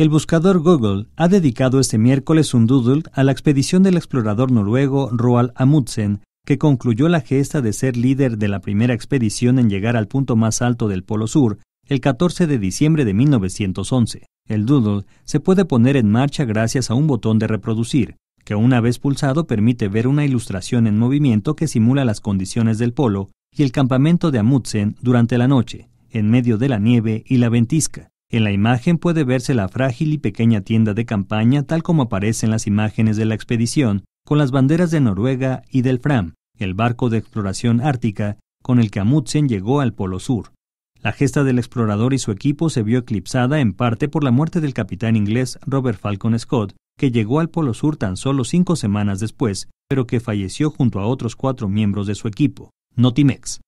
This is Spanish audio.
El buscador Google ha dedicado este miércoles un doodle a la expedición del explorador noruego Roald Amundsen, que concluyó la gesta de ser líder de la primera expedición en llegar al punto más alto del Polo Sur, el 14 de diciembre de 1911. El doodle se puede poner en marcha gracias a un botón de reproducir, que una vez pulsado permite ver una ilustración en movimiento que simula las condiciones del polo y el campamento de Amundsen durante la noche, en medio de la nieve y la ventisca. En la imagen puede verse la frágil y pequeña tienda de campaña tal como aparece en las imágenes de la expedición, con las banderas de Noruega y del Fram, el barco de exploración ártica con el que Amundsen llegó al Polo Sur. La gesta del explorador y su equipo se vio eclipsada en parte por la muerte del capitán inglés Robert Falcon Scott, que llegó al Polo Sur tan solo cinco semanas después, pero que falleció junto a otros cuatro miembros de su equipo, Notimex.